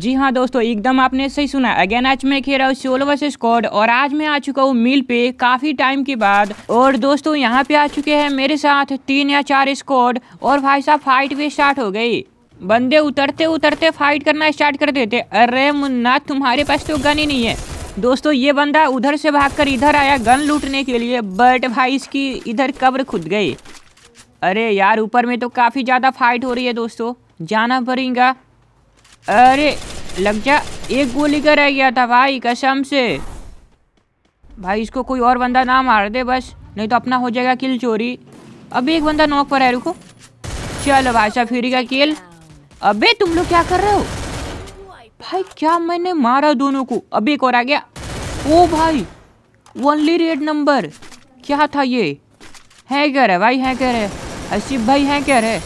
जी हाँ दोस्तों एकदम आपने सही सुना अगेन आज मैं खेल रहा हूँ सोलो वर्सेस स्कॉड और आज मैं आ चुका हूँ मिल पे काफी टाइम के बाद और दोस्तों यहाँ पे आ चुके हैं मेरे साथ तीन या चार स्कॉड और भाई साहब फाइट भी स्टार्ट हो गई बंदे उतरते उतरते फाइट करना स्टार्ट कर देते अरे मुन्ना तुम्हारे पास तो गन ही नहीं है दोस्तों ये बंदा उधर से भाग इधर आया गन लूटने के लिए बट भाई इसकी इधर कब्र खुद गई अरे यार ऊपर में तो काफ़ी ज़्यादा फाइट हो रही है दोस्तों जाना पड़ेगा अरे लग जा एक गोली का रह गया था भाई कसम से भाई इसको कोई और बंदा ना मार दे बस नहीं तो अपना हो जाएगा किल चोरी अभी एक बंदा नॉक पर है रुको चलो भाई साहब फिर का किल अबे तुम लोग क्या कर रहे हो भाई क्या मैंने मारा दोनों को अभी एक और आ गया ओ भाई ओनली रेड नंबर क्या था ये हैकर है भाई हैकर है आसिफ भाई हैकर है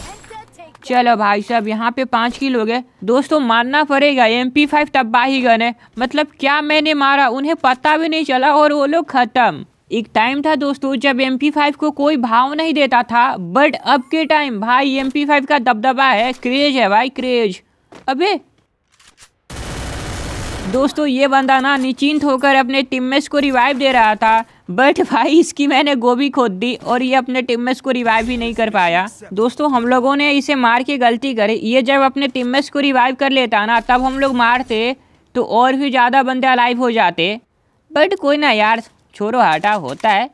चलो भाई साहब यहाँ पे पाँच किल हो गए दोस्तों मारना पड़ेगा एम पी फाइव तबाही गन है मतलब क्या मैंने मारा उन्हें पता भी नहीं चला और वो लोग ख़त्म एक टाइम था दोस्तों जब एम पी फाइव को कोई भाव नहीं देता था बट अब के टाइम भाई एम पी फाइव का दबदबा है क्रेज है भाई क्रेज अबे दोस्तों ये बंदा ना निचिंत होकर अपने टीममेट्स को रिवाइव दे रहा था बट भाई इसकी मैंने गोभी खोद दी और ये अपने टीममेट्स को रिवाइव ही नहीं कर पाया दोस्तों हम लोगों ने इसे मार के गलती करी ये जब अपने टीममेट्स को रिवाइव कर लेता ना तब हम लोग मारते तो और भी ज़्यादा बंदे अलाइव हो जाते बट कोई ना यार छोड़ो हटा होता है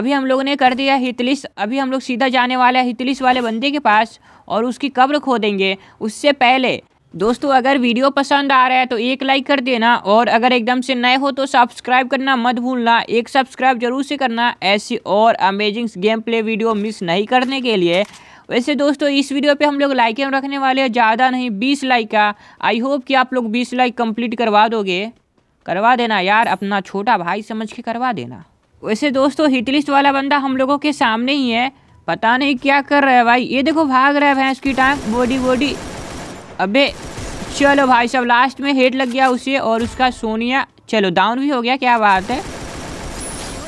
अभी हम लोगों ने कर दिया हितलिस अभी हम लोग सीधा जाने वाले हितलिस वाले बंदे के पास और उसकी कब्र खोदेंगे उससे पहले दोस्तों अगर वीडियो पसंद आ रहा है तो एक लाइक कर देना और अगर एकदम से नए हो तो सब्सक्राइब करना मत भूलना एक सब्सक्राइब जरूर से करना ऐसी और amazing game play video miss नहीं करने के लिए वैसे दोस्तों इस वीडियो पे हम लोग लाइकें रखने वाले हैं ज़्यादा नहीं बीस लाइक का आई होप कि आप लोग बीस लाइक कंप्लीट करवा दोगे करवा देना यार अपना छोटा भाई समझ के करवा देना वैसे दोस्तों हिटलिस्ट वाला बंदा हम लोगों के सामने ही है पता नहीं क्या कर रहा है भाई ये देखो भाग रहा है भैंस की टांग बॉडी बॉडी अबे चलो भाई साहब लास्ट में हेड लग गया उसे और उसका सोनिया चलो डाउन भी हो गया क्या बात है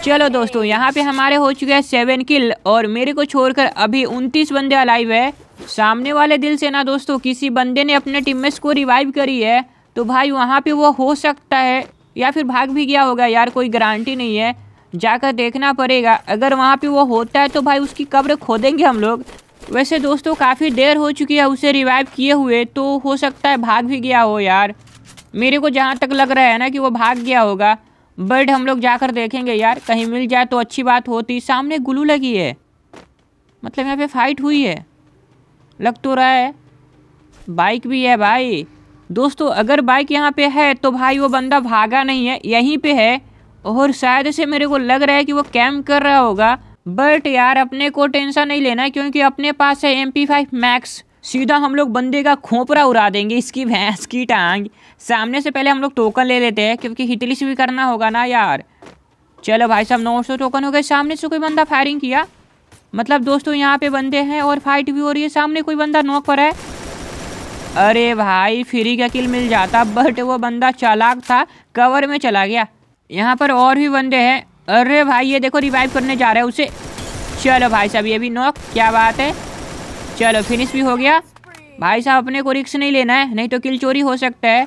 चलो दोस्तों यहाँ पे हमारे हो चुके हैं सेवन किल और मेरे को छोड़कर अभी उनतीस बंदे अलाइव है सामने वाले दिल से ना दोस्तों किसी बंदे ने अपने टीममेट्स को रिवाइव करी है तो भाई वहाँ पे वो हो सकता है या फिर भाग भी गया होगा यार कोई गारंटी नहीं है जाकर देखना पड़ेगा अगर वहाँ पे वो होता है तो भाई उसकी कब्र खोदेंगे हम लोग वैसे दोस्तों काफ़ी देर हो चुकी है उसे रिवाइव किए हुए तो हो सकता है भाग भी गया हो यार मेरे को जहाँ तक लग रहा है ना कि वो भाग गया होगा बट हम लोग जाकर देखेंगे यार कहीं मिल जाए तो अच्छी बात होती सामने गुलू लगी है मतलब यहाँ पे फाइट हुई है लग तो रहा है बाइक भी है भाई दोस्तों अगर बाइक यहाँ पे है तो भाई वो बंदा भागा नहीं है यहीं पे है और शायद से मेरे को लग रहा है कि वो कैम्प कर रहा होगा बट यार अपने को टेंशन नहीं लेना क्योंकि अपने पास है एम पी फाइव मैक्स सीधा हम लोग बंदे का खोपरा उड़ा देंगे इसकी भैंस की टांग सामने से पहले हम लोग टोकन ले लेते हैं क्योंकि हिटली से भी करना होगा ना यार चलो भाई साहब नौ सौ टोकन हो गए सामने से कोई बंदा फायरिंग किया मतलब दोस्तों यहाँ पे बंदे हैं और फाइट भी हो रही है सामने कोई बंदा नॉक पर है अरे भाई फ्री का किल मिल जाता बट वो बंदा चालाक था कवर में चला गया यहाँ पर और भी बंदे हैं अरे भाई ये देखो रिवाइव करने जा रहे हैं उसे चलो भाई साहब ये भी नॉक क्या बात है चलो फिनिश भी हो गया भाई साहब अपने को रिक्स नहीं लेना है नहीं तो किल चोरी हो सकता है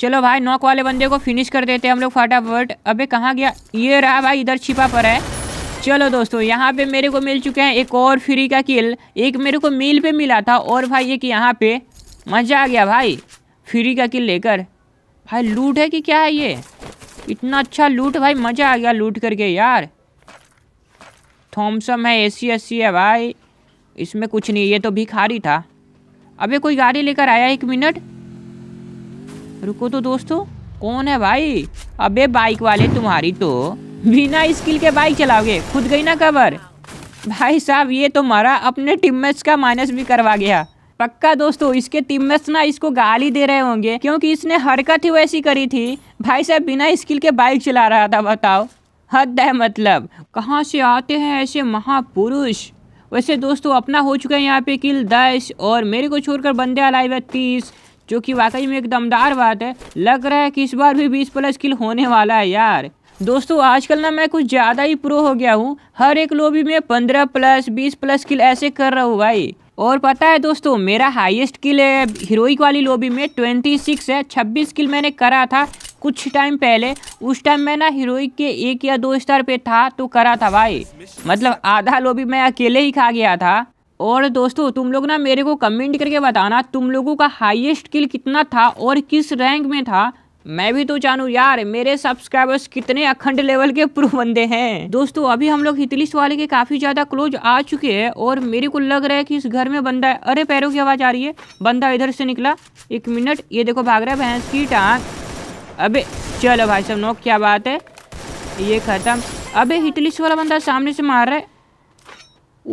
चलो भाई नॉक वाले बंदे को फिनिश कर देते हैं हम लोग फटाफट अबे कहाँ गया ये रहा भाई इधर छिपा पर है चलो दोस्तों यहाँ पे मेरे को मिल चुके हैं एक और फ्री का किल एक मेरे को मील पे मिला था और भाई एक यहाँ पे मज़ा आ गया भाई फ्री का किल लेकर भाई लूट है कि क्या है ये इतना अच्छा लूट भाई मज़ा आ गया लूट करके यार थॉमसम है एसी एसी है भाई इसमें कुछ नहीं ये तो भिखारी था अबे कोई गाड़ी लेकर आया एक मिनट रुको तो दोस्तों कौन है भाई अबे बाइक वाले तुम्हारी तो बिना स्किल के बाइक चलाओगे खुद गई ना कवर भाई साहब ये तो मारा अपने टीममेट्स का माइनस भी करवा गया पक्का दोस्तों इसके टीममेट्स ना इसको गाली दे रहे होंगे क्योंकि इसने हरकत ही वैसी करी थी भाई साहब बिना स्किल के बाइक चला रहा था बताओ हद है मतलब कहाँ से आते हैं ऐसे महापुरुष वैसे दोस्तों अपना हो चुका है यहाँ पे किल दस और मेरे को छोड़कर बंदे आलाई हुए तीस जो कि वाकई में एक दमदार बात है लग रहा है कि इस बार भी बीस प्लस किल होने वाला है यार दोस्तों आजकल ना मैं कुछ ज़्यादा ही प्रो हो गया हूँ हर एक लोबी में पंद्रह प्लस बीस प्लस किल ऐसे कर रहा हूँ भाई और पता है दोस्तों मेरा हाईएस्ट किल है हीरोइक वाली लॉबी में ट्वेंटी सिक्स है छब्बीस किल मैंने करा था कुछ टाइम पहले उस टाइम मैं ना हीरोइक के एक या दो स्टार पे था तो करा था भाई मतलब आधा लॉबी मैं अकेले ही खा गया था और दोस्तों तुम लोग ना मेरे को कमेंट करके बताना तुम लोगों का हाईएस्ट किल कितना था और किस रैंक में था मैं भी तो जानू यार मेरे सब्सक्राइबर्स कितने अखंड लेवल के प्रो बंदे हैं दोस्तों अभी हम लोग हितलिस वाले के काफी ज्यादा क्लोज आ चुके हैं और मेरे को लग रहा है कि इस घर में बंदा अरे पैरों की आवाज आ रही है बंदा इधर से निकला एक मिनट ये देखो भाग रहा है भैंस की टांग अबे चलो भाई साहब नो क्या बात है ये खत्म अबे हिटलिस्ट वाला बंदा सामने से मार रहा है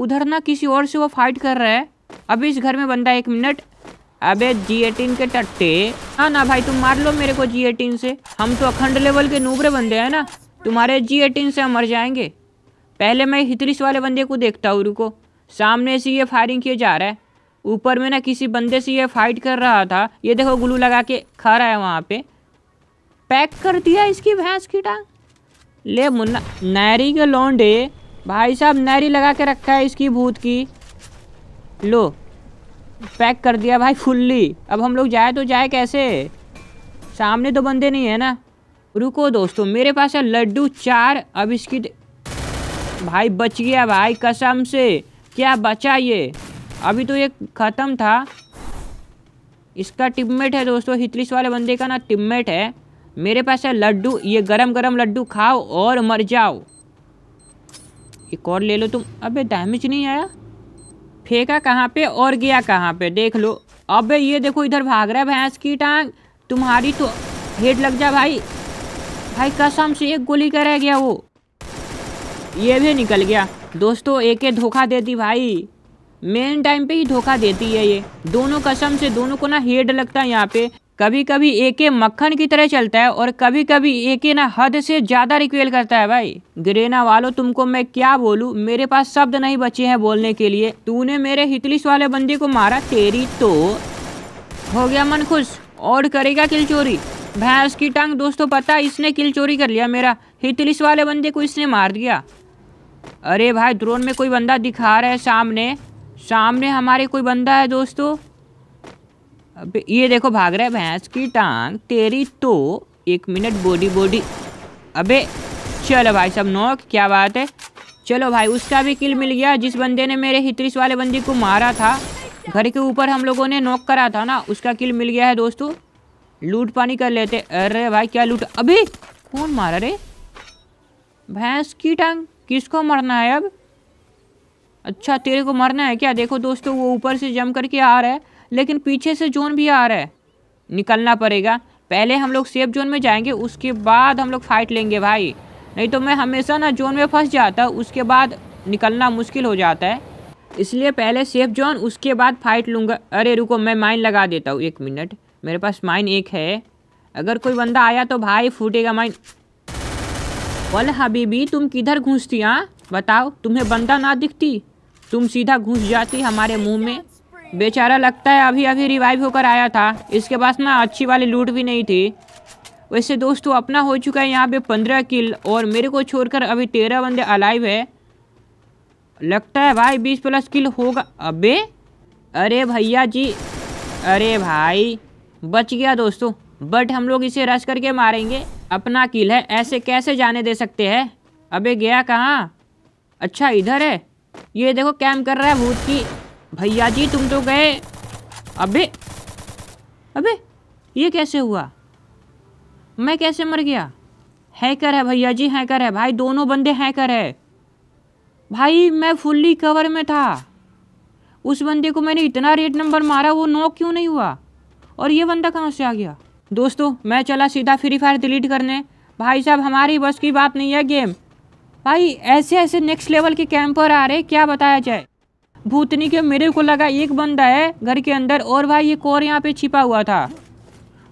उधर ना किसी और से वो फाइट कर रहा है अभी इस घर में बंदा एक मिनट अबे जी एटीन के टट्टे हाँ ना भाई तुम मार लो मेरे को जी एटीन से हम तो अखंड लेवल के नूबरे बंदे हैं ना तुम्हारे जी एटीन से हम मर जाएंगे पहले मैं हितरिस वाले बंदे को देखता हूँ रुको सामने से ये फायरिंग किए जा रहा है ऊपर में ना किसी बंदे से ये फाइट कर रहा था ये देखो ग्लू लगा के खा रहा है वहाँ पे पैक कर दिया इसकी भैंस की टांग ले मुन्ना नहरी के लौंडे भाई साहब नहरी लगा के रखा है इसकी भूत की लो पैक कर दिया भाई फुल्ली अब हम लोग जाए तो जाए कैसे सामने तो बंदे नहीं है ना रुको दोस्तों मेरे पास है लड्डू चार अब इसकी भाई बच गया भाई कसम से क्या बचा ये अभी तो ये ख़त्म था इसका टिममेट है दोस्तों हितलिस वाले बंदे का ना टिममेट है मेरे पास है लड्डू ये गरम गरम लड्डू खाओ और मर जाओ एक और ले लो तुम अबे डैमेज नहीं आया फेंका कहाँ पे और गया कहाँ पे देख लो अब ये देखो इधर भाग रहा है भैंस की टांग तुम्हारी तो हेड लग जा भाई भाई कसम से एक गोली का रह गया वो ये भी निकल गया दोस्तों एक धोखा देती भाई मेन टाइम पे ही धोखा देती है ये दोनों कसम से दोनों को ना हेड लगता है यहाँ पे कभी कभी ए के मक्खन की तरह चलता है और कभी कभी ए के ना हद से ज़्यादा रिक्वेल करता है भाई ग्रेना वालो तुमको मैं क्या बोलूँ मेरे पास शब्द नहीं बचे हैं बोलने के लिए तूने मेरे हितलिस वाले बंदी को मारा तेरी तो हो गया मन खुश और करेगा किल चोरी भैंस की टांग दोस्तों पता इसने किल चोरी कर लिया मेरा हितलिस वाले बंदे को इसने मार दिया अरे भाई ड्रोन में कोई बंदा दिखा रहा है सामने सामने हमारे कोई बंदा है दोस्तों अब ये देखो भाग रहा है भैंस की टांग तेरी तो एक मिनट बॉडी बॉडी अबे चलो भाई सब नोक क्या बात है चलो भाई उसका भी किल मिल गया जिस बंदे ने मेरे हितरिस वाले बंदी को मारा था घर के ऊपर हम लोगों ने नोक करा था ना उसका किल मिल गया है दोस्तों लूट पानी कर लेते अरे भाई क्या लूट अभी कौन मारा रे भैंस की टांग किसको मरना है अब अच्छा तेरे को मरना है क्या देखो दोस्तों वो ऊपर से जम करके आ रहा है लेकिन पीछे से जोन भी आ रहा है निकलना पड़ेगा पहले हम लोग सेफ जोन में जाएंगे उसके बाद हम लोग फाइट लेंगे भाई नहीं तो मैं हमेशा ना जोन में फंस जाता उसके बाद निकलना मुश्किल हो जाता है इसलिए पहले सेफ जोन उसके बाद फाइट लूँगा अरे रुको मैं माइन लगा देता हूँ एक मिनट मेरे पास माइन एक है अगर कोई बंदा आया तो भाई फूटेगा माइन वल हबीबी तुम किधर घुसती हाँ बताओ तुम्हें बंदा ना दिखती तुम सीधा घुस जाती हमारे मुंह में बेचारा लगता है अभी अभी रिवाइव होकर आया था इसके पास ना अच्छी वाली लूट भी नहीं थी वैसे दोस्तों अपना हो चुका है यहाँ पे पंद्रह किल और मेरे को छोड़कर अभी तेरह बंदे अलाइव है लगता है भाई बीस प्लस किल होगा अबे अरे भैया जी अरे भाई बच गया दोस्तों बट हम लोग इसे रश करके मारेंगे अपना किल है ऐसे कैसे जाने दे सकते हैं अबे गया कहाँ अच्छा इधर है ये देखो कैम कर रहा है भूत की भैया जी तुम तो गए अबे अबे ये कैसे हुआ मैं कैसे मर गया हैकर है भैया जी हैकर है भाई दोनों बंदे हैकर है भाई मैं फुल्ली कवर में था उस बंदे को मैंने इतना रेट नंबर मारा वो नॉक क्यों नहीं हुआ और ये बंदा कहाँ से आ गया दोस्तों मैं चला सीधा फ्री फायर डिलीट करने भाई साहब हमारी बस की बात नहीं है गेम भाई ऐसे ऐसे नेक्स्ट लेवल के कैंपर आ रहे क्या बताया जाए भूतनी के मेरे को लगा एक बंदा है घर के अंदर और भाई ये कौर यहाँ पे छिपा हुआ था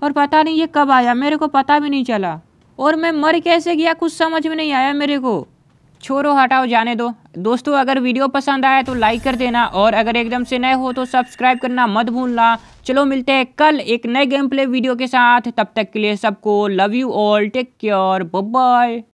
और पता नहीं ये कब आया मेरे को पता भी नहीं चला और मैं मर कैसे गया कुछ समझ में नहीं आया मेरे को छोड़ो हटाओ जाने दो दोस्तों अगर वीडियो पसंद आया तो लाइक कर देना और अगर एकदम से नए हो तो सब्सक्राइब करना मत भूलना चलो मिलते हैं कल एक नए गेम प्ले वीडियो के साथ तब तक के लिए सबको love you all take care bye